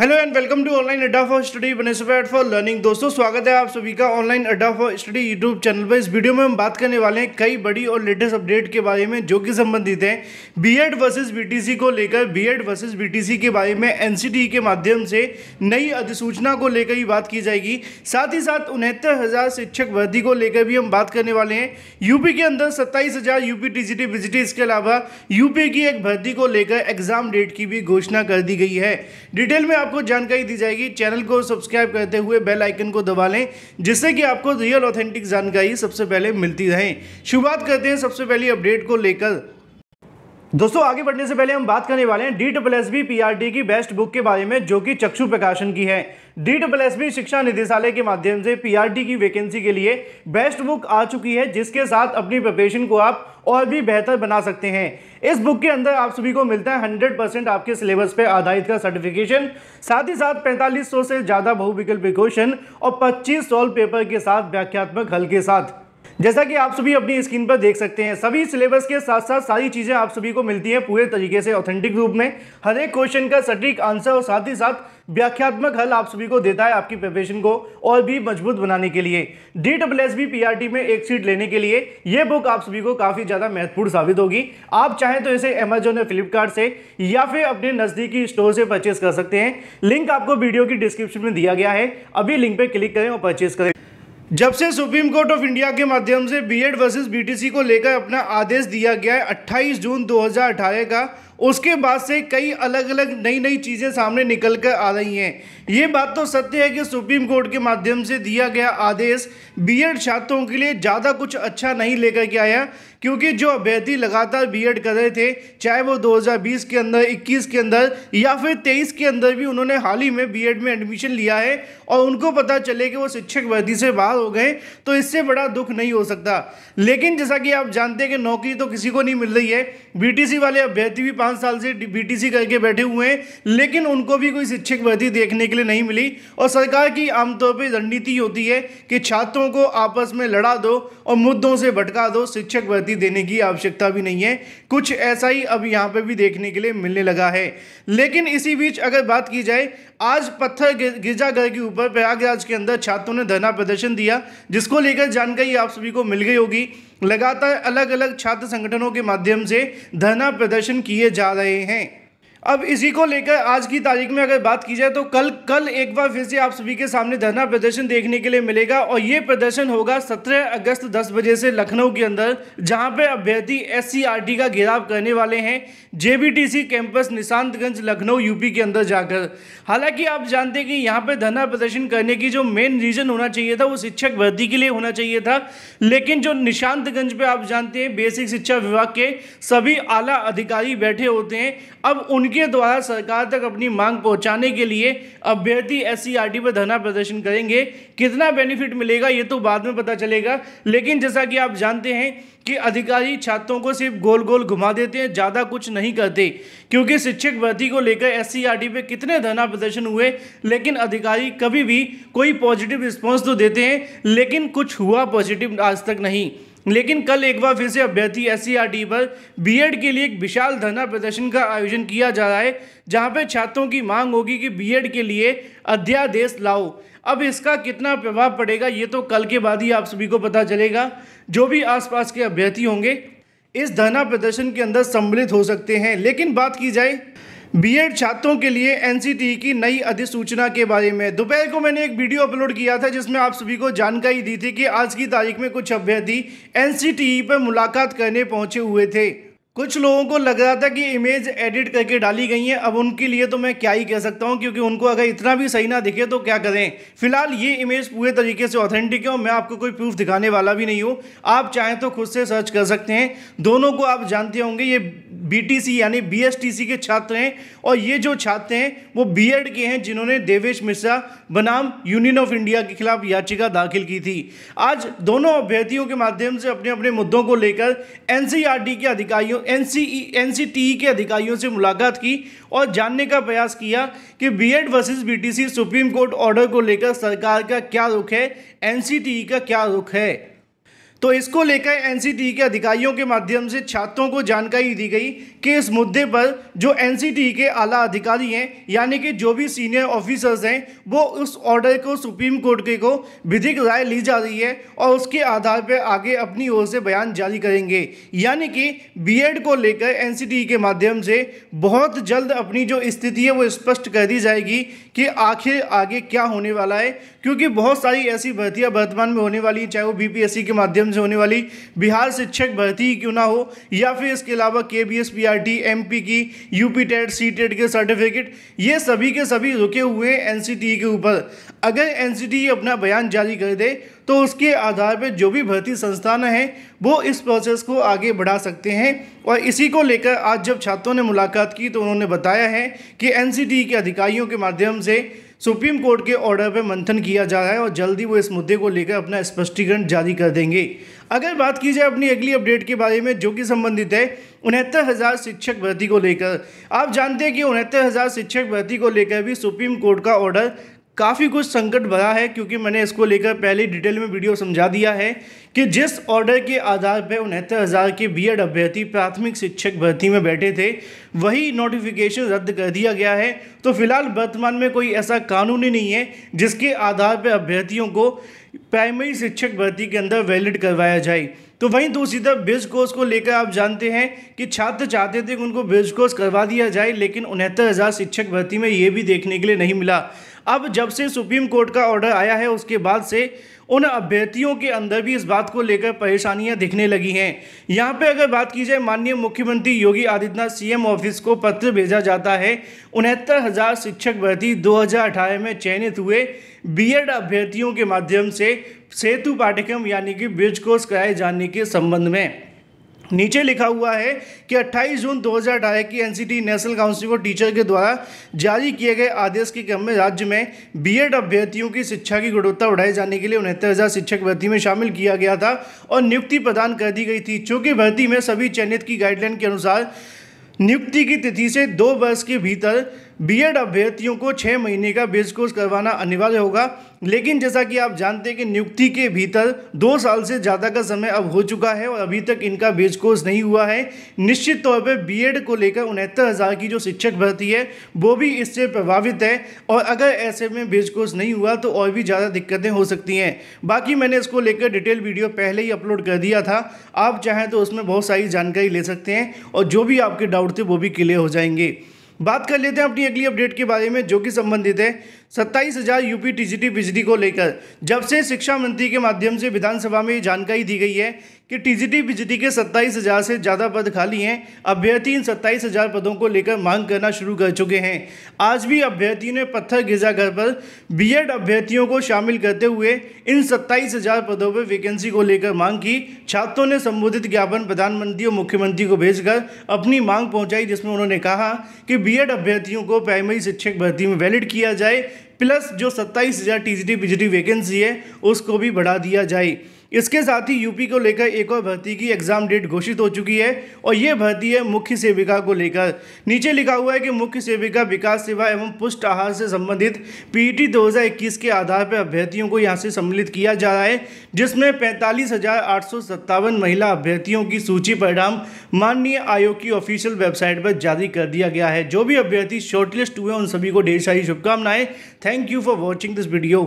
hello and welcome to online Adda for study बनसपेट for learning दोस्तों स्वागत है आप सभी का online Adda for study YouTube channel पर इस वीडियो में हम बात करने वाले हैं कई बड़ी और लेटेस्ट अपडेट के बारे में जो कि संबंधित हैं बीएड वर्सेस बीटीसी को लेकर बीएड वर्सेस बीटीसी के बारे में एन e के माध्यम से नई अधिसूचना को लेकर ही बात की जाएगी साथ ही साथ उनहत्तर शिक्षक भर्ती को लेकर भी हम बात करने वाले हैं यूपी के अंदर सत्ताईस हज़ार यूपी टी के इसके अलावा यूपी की एक भर्ती को लेकर एग्जाम डेट की भी घोषणा कर दी गई है डिटेल में आप आपको जानकारी दी जाएगी चैनल को सब्सक्राइब करते हुए बेल आइकन को दबा लें जिससे कि आपको रियल ऑथेंटिक जानकारी सबसे पहले मिलती रहे शुरुआत करते हैं सबसे पहली अपडेट को लेकर दोस्तों आगे बढ़ने से पहले हम बात करने वाले हैं D double S P R T की बेस्ट बुक के बारे में जो कि चक्षु प्रकाशन की है डी डब्ल शिक्षा निदेशालय के माध्यम से पी आर टी की वैकेंसी के लिए बेस्ट बुक आ चुकी है जिसके साथ अपनी प्रिपरेशन को आप और भी बेहतर बना सकते हैं इस बुक के अंदर आप सभी को मिलता है हंड्रेड परसेंट आपके सिलेबस पर आधारित का सर्टिफिकेशन साथ ही साथ पैंतालीस से ज़्यादा बहुविकल्पी क्वेश्चन और पच्चीस सॉल्व पेपर के साथ व्याख्यात्मक हल के साथ जैसा कि आप सभी अपनी स्क्रीन पर देख सकते हैं सभी सिलेबस के साथ साथ सारी चीज़ें आप सभी को मिलती हैं पूरे तरीके से ऑथेंटिक रूप में हर एक क्वेश्चन का सटीक आंसर और साथ ही साथ व्याख्यात्मक हल आप सभी को देता है आपकी प्रिपरेशन को और भी मजबूत बनाने के लिए D double S B P R T में एक सीट लेने के लिए ये बुक आप सभी को काफ़ी ज़्यादा महत्वपूर्ण साबित होगी आप चाहें तो इसे अमेजोन या फ्लिपकार्ट से या फिर अपने नज़दीकी स्टोर से परचेस कर सकते हैं लिंक आपको वीडियो की डिस्क्रिप्शन में दिया गया है अभी लिंक पर क्लिक करें और परचेज करें जब से सुप्रीम कोर्ट ऑफ इंडिया के माध्यम से बीएड वर्सेस बीटीसी को लेकर अपना आदेश दिया गया है 28 जून 2018 का उसके बाद से कई अलग अलग नई नई चीज़ें सामने निकल कर आ रही हैं ये बात तो सत्य है कि सुप्रीम कोर्ट के माध्यम से दिया गया आदेश बीएड छात्रों के लिए ज़्यादा कुछ अच्छा नहीं लेकर के आया क्योंकि जो अभ्यर्थी लगातार बीएड कर रहे थे चाहे वो 2020 के अंदर 21 के अंदर या फिर 23 के अंदर भी उन्होंने हाल ही में बीएड में एडमिशन लिया है और उनको पता चले कि वो शिक्षक वर्दी से बाहर हो गए तो इससे बड़ा दुख नहीं हो सकता लेकिन जैसा कि आप जानते हैं कि नौकरी तो किसी को नहीं मिल रही है बी वाले अभ्यर्थी भी पांच साल से बीटीसी करके बैठे हुए हैं लेकिन उनको भी कोई शिक्षक भर्ती देखने के लिए नहीं मिली और सरकार की आमतौर पर रणनीति होती है कि छात्रों को आपस में लड़ा दो और मुद्दों से भटका दो शिक्षक भर्ती देने की आवश्यकता भी नहीं है कुछ ऐसा ही अब यहाँ पे भी देखने के लिए मिलने लगा है लेकिन इसी बीच अगर बात की जाए आज पत्थर गिरजाघर के ऊपर प्रयागराज के अंदर छात्रों ने धरना प्रदर्शन दिया जिसको लेकर जानकारी आप सभी को मिल गई होगी लगातार अलग अलग छात्र संगठनों के माध्यम से धरना प्रदर्शन किए जा रहे हैं अब इसी को लेकर आज की तारीख में अगर बात की जाए तो कल कल एक बार फिर से आप सभी के सामने धरना प्रदर्शन देखने के लिए मिलेगा और ये प्रदर्शन होगा 17 अगस्त 10 बजे से लखनऊ के अंदर जहां पे अभ्यर्थी एस का घेराव करने वाले हैं JBTC campus Nishatganj Lucknow UP के अंदर जाकर हालांकि आप जानते हैं कि यहाँ पर धरना प्रदर्शन करने की जो मेन रीज़न होना चाहिए था वो शिक्षक भर्ती के लिए होना चाहिए था लेकिन जो निशांतगंज पर आप जानते हैं बेसिक शिक्षा विभाग के सभी आला अधिकारी बैठे होते हैं अब उन उनके द्वारा सरकार तक अपनी मांग पहुंचाने के लिए अभ्यर्थी एस सी पर धरना प्रदर्शन करेंगे कितना बेनिफिट मिलेगा ये तो बाद में पता चलेगा लेकिन जैसा कि आप जानते हैं कि अधिकारी छात्रों को सिर्फ गोल गोल घुमा देते हैं ज़्यादा कुछ नहीं करते क्योंकि शिक्षक भर्ती को लेकर एस सी पे कितने धरना प्रदर्शन हुए लेकिन अधिकारी कभी भी कोई पॉजिटिव रिस्पॉन्स तो देते हैं लेकिन कुछ हुआ पॉजिटिव आज तक नहीं लेकिन कल एक बार फिर से अभ्यर्थी एस पर बीएड के लिए एक विशाल धरना प्रदर्शन का आयोजन किया जा रहा है जहां पर छात्रों की मांग होगी कि बीएड के लिए अध्यादेश लाओ अब इसका कितना प्रभाव पड़ेगा ये तो कल के बाद ही आप सभी को पता चलेगा जो भी आसपास के अभ्यर्थी होंगे इस धरना प्रदर्शन के अंदर सम्मिलित हो सकते हैं लेकिन बात की जाए बीएड छात्रों के लिए एनसीटी की नई अधिसूचना के बारे में दोपहर को मैंने एक वीडियो अपलोड किया था जिसमें आप सभी को जानकारी दी थी कि आज की तारीख में कुछ अभ्यर्थी एनसीटी पर मुलाकात करने पहुंचे हुए थे कुछ लोगों को लग रहा था कि इमेज एडिट करके डाली गई है अब उनके लिए तो मैं क्या ही कह सकता हूं क्योंकि उनको अगर इतना भी सही ना दिखे तो क्या करें फिलहाल ये इमेज पूरे तरीके से ऑथेंटिक है और मैं आपको कोई प्रूफ दिखाने वाला भी नहीं हूँ आप चाहें तो खुद से सर्च कर सकते हैं दोनों को आप जानते होंगे ये बीटीसी यानी बीएसटीसी के छात्र हैं और ये जो छात्र हैं वो बीएड के हैं जिन्होंने देवेश मिश्रा बनाम यूनियन ऑफ इंडिया के खिलाफ याचिका दाखिल की थी आज दोनों अभ्यर्थियों के माध्यम से अपने अपने मुद्दों को लेकर एनसीईआरटी e के अधिकारियों एनसीई एनसीटीई e, e के अधिकारियों से मुलाकात की और जानने का प्रयास किया कि B Ed versus supreme court order को लेकर सरकार का क्या रुख है एन का क्या रुख है तो इसको लेकर एनसीटी के अधिकारियों के माध्यम से छात्रों को जानकारी दी गई कि इस मुद्दे पर जो एनसीटी के आला अधिकारी हैं यानी कि जो भी सीनियर ऑफिसर्स हैं वो उस ऑर्डर को सुप्रीम कोर्ट के को विधिक राय ली जा रही है और उसके आधार पर आगे अपनी ओर से बयान जारी करेंगे यानी कि बीएड को लेकर एनसीटी के माध्यम से बहुत जल्द अपनी जो स्थिति है वो स्पष्ट कर दी जाएगी कि आखिर आगे क्या होने वाला है क्योंकि बहुत सारी ऐसी भर्तियाँ वर्तमान में होने वाली चाहे वो बी के माध्यम से होने वाली बिहार शिक्षक भर्ती क्यों ना हो या फिर इसके अलावा K B S P NCERT MP की यूपी टेट सी टेट के सर्टिफिकेट ये सभी के सभी रुके हुए हैं एनसीटीई e के ऊपर अगर एनसीटीई e अपना बयान जारी कर दे तो उसके आधार पर जो भी भर्ती संस्थान हैं वो इस प्रोसेस को आगे बढ़ा सकते हैं और इसी को लेकर आज जब छात्रों ने मुलाकात की तो उन्होंने बताया है कि ई e के अधिकारियों के माध्यम से सुप्रीम कोर्ट के ऑर्डर पर मंथन किया जा रहा है और जल्दी वो इस मुद्दे को लेकर अपना स्पष्टीकरण जारी कर देंगे अगर बात की जाए अपनी अगली अपडेट के बारे में जो कि संबंधित है उनहत्तर हज़ार शिक्षक भर्ती को लेकर आप जानते हैं कि उनहत्तर हज़ार शिक्षक भर्ती को लेकर भी सुप्रीम कोर्ट का ऑर्डर काफ़ी कुछ संकट भरा है क्योंकि मैंने इसको लेकर पहले डिटेल में वीडियो समझा दिया है कि जिस ऑर्डर के आधार पर उनहत्तर हज़ार के बी एड अभ्यर्थी प्राथमिक शिक्षक भर्ती में बैठे थे वही नोटिफिकेशन रद्द कर दिया गया है तो फिलहाल वर्तमान में कोई ऐसा कानून ही नहीं है जिसके आधार पर अभ्यर्थियों को प्राइमरी शिक्षक भर्ती के अंदर वैलिड करवाया जाए तो वहीं दूसरी तरफ ब्रिज कोर्स को लेकर आप जानते हैं कि छात्र चाहते थे कि उनको ब्रिज कोर्स करवा दिया जाए लेकिन उनहत्तर हज़ार शिक्षक भर्ती में ये भी देखने के लिए नहीं मिला अब जब से सुप्रीम कोर्ट का ऑर्डर आया है उसके बाद से उन अभ्यर्थियों के अंदर भी इस बात को लेकर परेशानियां दिखने लगी हैं यहाँ पे अगर बात की जाए माननीय मुख्यमंत्री योगी आदित्यनाथ सीएम ऑफिस को पत्र भेजा जाता है उनहत्तर हज़ार शिक्षक भर्ती 2018 में चयनित हुए बीएड अभ्यर्थियों के माध्यम से सेतु पाठ्यक्रम यानी कि ब्रिज कोर्स कराए जाने के संबंध में नीचे लिखा हुआ है कि 28 जून 2018 की NCT national council of teacher के द्वारा जारी किए गए आदेश के क्रम में राज्य में बीएड अभ्यर्थियों की शिक्षा की गुणवत्ता बढ़ाए जाने के लिए उनहत्तर हज़ार शिक्षक भर्ती में शामिल किया गया था और नियुक्ति प्रदान कर दी गई थी चूँकि भर्ती में सभी चयनित की गाइडलाइन के अनुसार नियुक्ति की तिथि से दो वर्ष के भीतर बीएड अभ्यर्थियों को छः महीने का बेस कोर्स करवाना अनिवार्य होगा लेकिन जैसा कि आप जानते हैं कि नियुक्ति के भीतर दो साल से ज़्यादा का समय अब हो चुका है और अभी तक इनका बेस कोर्स नहीं हुआ है निश्चित तौर पर बीएड को लेकर उनहत्तर हज़ार की जो शिक्षक भर्ती है वो भी इससे प्रभावित है और अगर ऐसे में बेस कोर्स नहीं हुआ तो और भी ज़्यादा दिक्कतें हो सकती हैं बाकी मैंने इसको लेकर डिटेल वीडियो पहले ही अपलोड कर दिया था आप चाहें तो उसमें बहुत सारी जानकारी ले सकते हैं और जो भी आपके डाउट थे वो भी क्लियर हो जाएंगे बात कर लेते हैं अपनी अगली अपडेट के बारे में जो कि संबंधित है सत्ताईस हजार यूपी टीजीटी बिजली को लेकर जब से शिक्षा मंत्री के माध्यम से विधानसभा में ये जानकारी दी गई है कि टीजीटी बिजली के सत्ताईस हजार से ज़्यादा पद खाली हैं अभ्यर्थी इन सत्ताईस हजार पदों को लेकर मांग करना शुरू कर चुके हैं आज भी अभ्यर्थियों ने पत्थर गिरजाघर पर बीएड अभ्यर्थियों को शामिल करते हुए इन सत्ताईस हजार पदों पर वैकेंसी को लेकर मांग की छात्रों ने संबोधित ज्ञापन प्रधानमंत्री और मुख्यमंत्री को भेजकर अपनी मांग पहुंचाई जिसमें उन्होंने कहा कि बी अभ्यर्थियों को प्राइमरी शिक्षक भर्ती में वैलिड किया जाए प्लस जो सत्ताईस हज़ार टी जी वैकेंसी है उसको भी बढ़ा दिया जाए इसके साथ ही यूपी को लेकर एक और भर्ती की एग्जाम डेट घोषित हो चुकी है और ये भर्ती है मुख्य सेविका को लेकर नीचे लिखा हुआ है कि मुख्य सेविका विकास सेवा एवं पुष्ट आहार से संबंधित पीईटी e 2021 के आधार पर अभ्यर्थियों को यहाँ से सम्मिलित किया जा रहा है जिसमें पैंतालीस महिला अभ्यर्थियों की सूची परिणाम माननीय आयोग की ऑफिशियल वेबसाइट पर जारी कर दिया गया है जो भी अभ्यर्थी शॉर्टलिस्ट हुए उन सभी को ढेर सारी शुभकामनाएं thank you for watching this video